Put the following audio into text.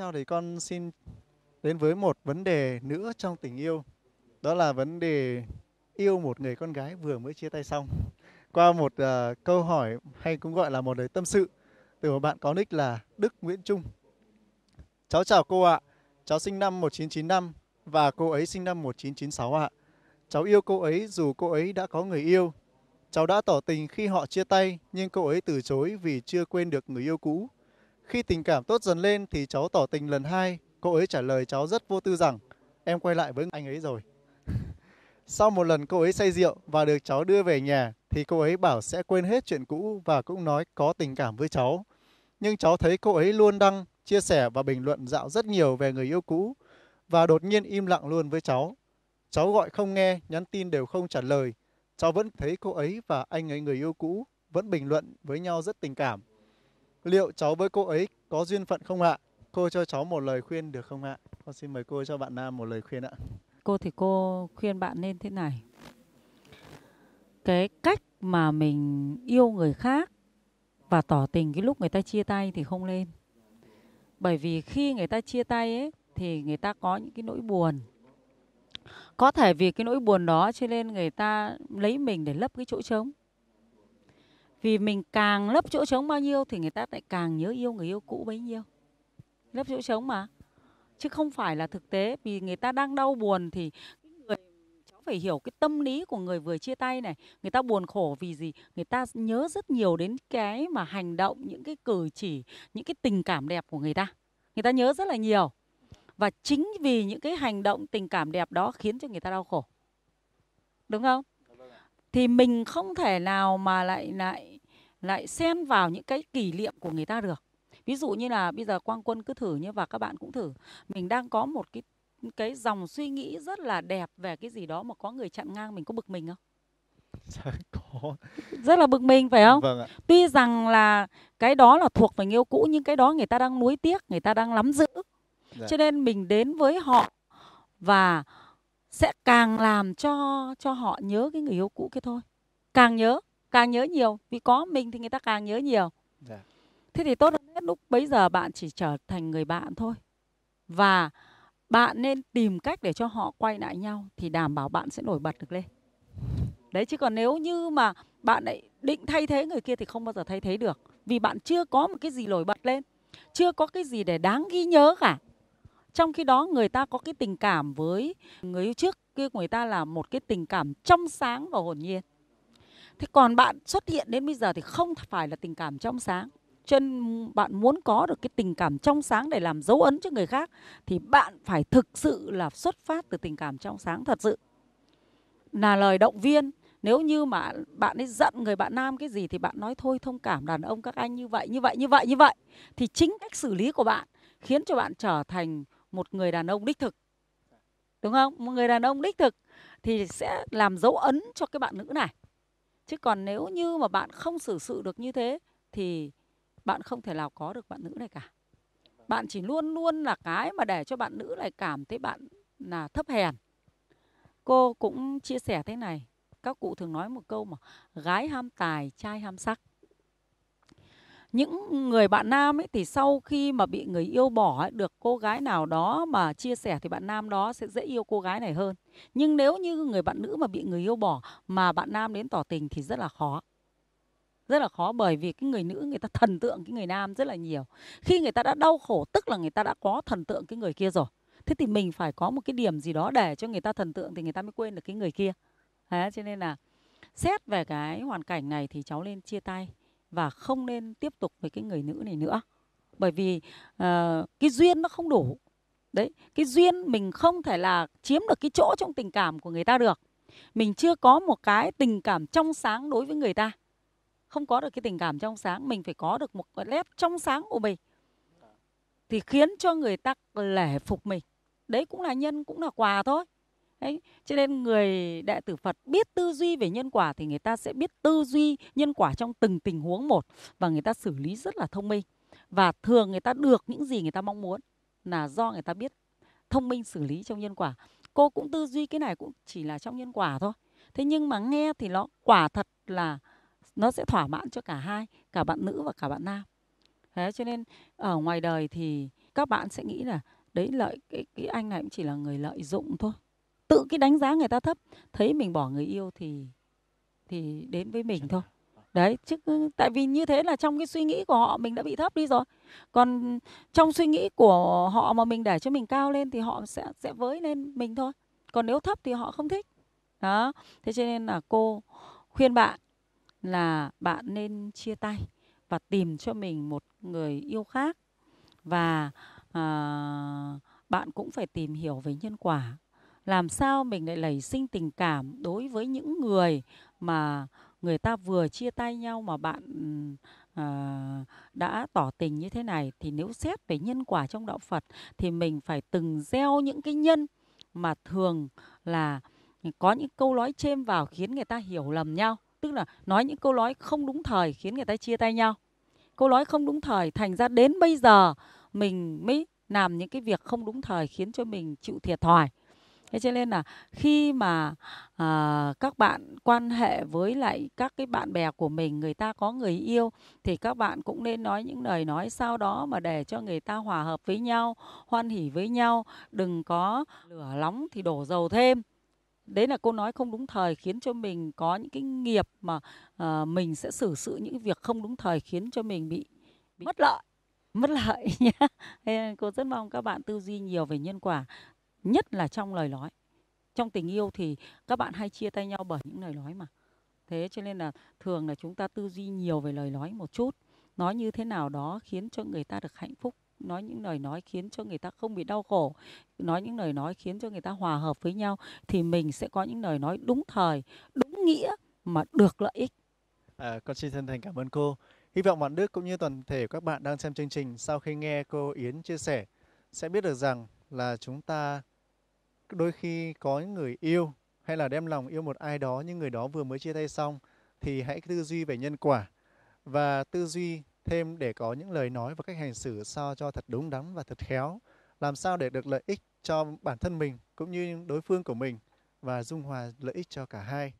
theo thì con xin đến với một vấn đề nữa trong tình yêu. Đó là vấn đề yêu một người con gái vừa mới chia tay xong. Qua một uh, câu hỏi hay cũng gọi là một lời tâm sự từ một bạn có nick là Đức Nguyễn Trung. Cháu chào cô ạ. Cháu sinh năm 1995 và cô ấy sinh năm 1996 ạ. Cháu yêu cô ấy dù cô ấy đã có người yêu. Cháu đã tỏ tình khi họ chia tay nhưng cô ấy từ chối vì chưa quên được người yêu cũ khi tình cảm tốt dần lên thì cháu tỏ tình lần hai, cô ấy trả lời cháu rất vô tư rằng em quay lại với anh ấy rồi. Sau một lần cô ấy say rượu và được cháu đưa về nhà thì cô ấy bảo sẽ quên hết chuyện cũ và cũng nói có tình cảm với cháu. Nhưng cháu thấy cô ấy luôn đăng, chia sẻ và bình luận dạo rất nhiều về người yêu cũ và đột nhiên im lặng luôn với cháu. Cháu gọi không nghe, nhắn tin đều không trả lời. Cháu vẫn thấy cô ấy và anh ấy người yêu cũ vẫn bình luận với nhau rất tình cảm liệu cháu với cô ấy có duyên phận không ạ? Cô cho cháu một lời khuyên được không ạ? Con xin mời cô cho bạn Nam một lời khuyên ạ. Cô thì cô khuyên bạn nên thế này. Cái cách mà mình yêu người khác và tỏ tình cái lúc người ta chia tay thì không lên. Bởi vì khi người ta chia tay ấy thì người ta có những cái nỗi buồn. Có thể vì cái nỗi buồn đó cho nên người ta lấy mình để lấp cái chỗ trống vì mình càng lấp chỗ trống bao nhiêu thì người ta lại càng nhớ yêu người yêu cũ bấy nhiêu lấp chỗ trống mà chứ không phải là thực tế vì người ta đang đau buồn thì người cháu phải hiểu cái tâm lý của người vừa chia tay này người ta buồn khổ vì gì người ta nhớ rất nhiều đến cái mà hành động những cái cử chỉ những cái tình cảm đẹp của người ta người ta nhớ rất là nhiều và chính vì những cái hành động tình cảm đẹp đó khiến cho người ta đau khổ đúng không thì mình không thể nào mà lại lại lại xen vào những cái kỷ niệm của người ta được ví dụ như là bây giờ quang quân cứ thử như và các bạn cũng thử mình đang có một cái cái dòng suy nghĩ rất là đẹp về cái gì đó mà có người chặn ngang mình có bực mình không rất là bực mình phải không vâng ạ. tuy rằng là cái đó là thuộc về yêu cũ nhưng cái đó người ta đang nuối tiếc người ta đang lắm giữ dạ. cho nên mình đến với họ và sẽ càng làm cho cho họ nhớ cái người yêu cũ kia thôi càng nhớ càng nhớ nhiều vì có mình thì người ta càng nhớ nhiều yeah. Dạ. thế thì tốt hơn hết lúc bấy giờ bạn chỉ trở thành người bạn thôi và bạn nên tìm cách để cho họ quay lại nhau thì đảm bảo bạn sẽ nổi bật được lên đấy chứ còn nếu như mà bạn lại định thay thế người kia thì không bao giờ thay thế được vì bạn chưa có một cái gì nổi bật lên chưa có cái gì để đáng ghi nhớ cả trong khi đó người ta có cái tình cảm với người yêu trước kia người ta là một cái tình cảm trong sáng và hồn nhiên thế còn bạn xuất hiện đến bây giờ thì không phải là tình cảm trong sáng cho nên bạn muốn có được cái tình cảm trong sáng để làm dấu ấn cho người khác thì bạn phải thực sự là xuất phát từ tình cảm trong sáng thật sự là lời động viên nếu như mà bạn ấy giận người bạn nam cái gì thì bạn nói thôi thông cảm đàn ông các anh như vậy như vậy như vậy như vậy thì chính cách xử lý của bạn khiến cho bạn trở thành một người đàn ông đích thực đúng không một người đàn ông đích thực thì sẽ làm dấu ấn cho cái bạn nữ này chứ còn nếu như mà bạn không xử sự được như thế thì bạn không thể nào có được bạn nữ này cả bạn chỉ luôn luôn là cái mà để cho bạn nữ này cảm thấy bạn là thấp hèn cô cũng chia sẻ thế này các cụ thường nói một câu mà gái ham tài trai ham sắc những người bạn nam ấy thì sau khi mà bị người yêu bỏ ấy, được cô gái nào đó mà chia sẻ thì bạn nam đó sẽ dễ yêu cô gái này hơn nhưng nếu như người bạn nữ mà bị người yêu bỏ mà bạn nam đến tỏ tình thì rất là khó rất là khó bởi vì cái người nữ người ta thần tượng cái người nam rất là nhiều khi người ta đã đau khổ tức là người ta đã có thần tượng cái người kia rồi thế thì mình phải có một cái điểm gì đó để cho người ta thần tượng thì người ta mới quên được cái người kia thế cho nên là xét về cái hoàn cảnh này thì cháu nên chia tay và không nên tiếp tục với cái người nữ này nữa bởi vì uh, cái duyên nó không đủ đấy cái duyên mình không thể là chiếm được cái chỗ trong tình cảm của người ta được mình chưa có một cái tình cảm trong sáng đối với người ta không có được cái tình cảm trong sáng mình phải có được một cái nét trong sáng của mình thì khiến cho người ta lẻ phục mình đấy cũng là nhân cũng là quà thôi Đấy. Cho nên người đệ tử Phật biết tư duy về nhân quả thì người ta sẽ biết tư duy nhân quả trong từng tình huống một và người ta xử lý rất là thông minh. Và thường người ta được những gì người ta mong muốn là do người ta biết thông minh xử lý trong nhân quả. Cô cũng tư duy cái này cũng chỉ là trong nhân quả thôi. Thế nhưng mà nghe thì nó quả thật là nó sẽ thỏa mãn cho cả hai, cả bạn nữ và cả bạn nam. Thế cho nên ở ngoài đời thì các bạn sẽ nghĩ là đấy lợi cái, cái anh này cũng chỉ là người lợi dụng thôi tự cái đánh giá người ta thấp thấy mình bỏ người yêu thì thì đến với mình thôi vâng. đấy chứ tại vì như thế là trong cái suy nghĩ của họ mình đã bị thấp đi rồi còn trong suy nghĩ của họ mà mình để cho mình cao lên thì họ sẽ sẽ với lên mình thôi còn nếu thấp thì họ không thích đó thế cho nên là cô khuyên bạn là bạn nên chia tay và tìm cho mình một người yêu khác và à, bạn cũng phải tìm hiểu về nhân quả làm sao mình lại nảy sinh tình cảm đối với những người mà người ta vừa chia tay nhau mà bạn à, đã tỏ tình như thế này thì nếu xét về nhân quả trong đạo Phật thì mình phải từng gieo những cái nhân mà thường là có những câu nói chêm vào khiến người ta hiểu lầm nhau tức là nói những câu nói không đúng thời khiến người ta chia tay nhau câu nói không đúng thời thành ra đến bây giờ mình mới làm những cái việc không đúng thời khiến cho mình chịu thiệt thòi thế cho nên là khi mà à, các bạn quan hệ với lại các cái bạn bè của mình người ta có người yêu thì các bạn cũng nên nói những lời nói sau đó mà để cho người ta hòa hợp với nhau hoan hỉ với nhau đừng có lửa nóng thì đổ dầu thêm đấy là cô nói không đúng thời khiến cho mình có những cái nghiệp mà uh, mình sẽ xử sự những việc không đúng thời khiến cho mình bị, bị mất lợi mất lợi nhé cô rất mong các bạn tư duy nhiều về nhân quả nhất là trong lời nói trong tình yêu thì các bạn hay chia tay nhau bởi những lời nói mà thế cho nên là thường là chúng ta tư duy nhiều về lời nói một chút nói như thế nào đó khiến cho người ta được hạnh phúc nói những lời nói khiến cho người ta không bị đau khổ nói những lời nói khiến cho người ta hòa hợp với nhau thì mình sẽ có những lời nói đúng thời đúng nghĩa mà được lợi ích à, con xin chân thành cảm ơn cô hy vọng bạn Đức cũng như toàn thể các bạn đang xem chương trình sau khi nghe cô Yến chia sẻ sẽ biết được rằng là chúng ta đôi khi có những người yêu hay là đem lòng yêu một ai đó nhưng người đó vừa mới chia tay xong thì hãy tư duy về nhân quả và tư duy thêm để có những lời nói và cách hành xử sao cho thật đúng đắn và thật khéo làm sao để được lợi ích cho bản thân mình cũng như đối phương của mình và dung hòa lợi ích cho cả hai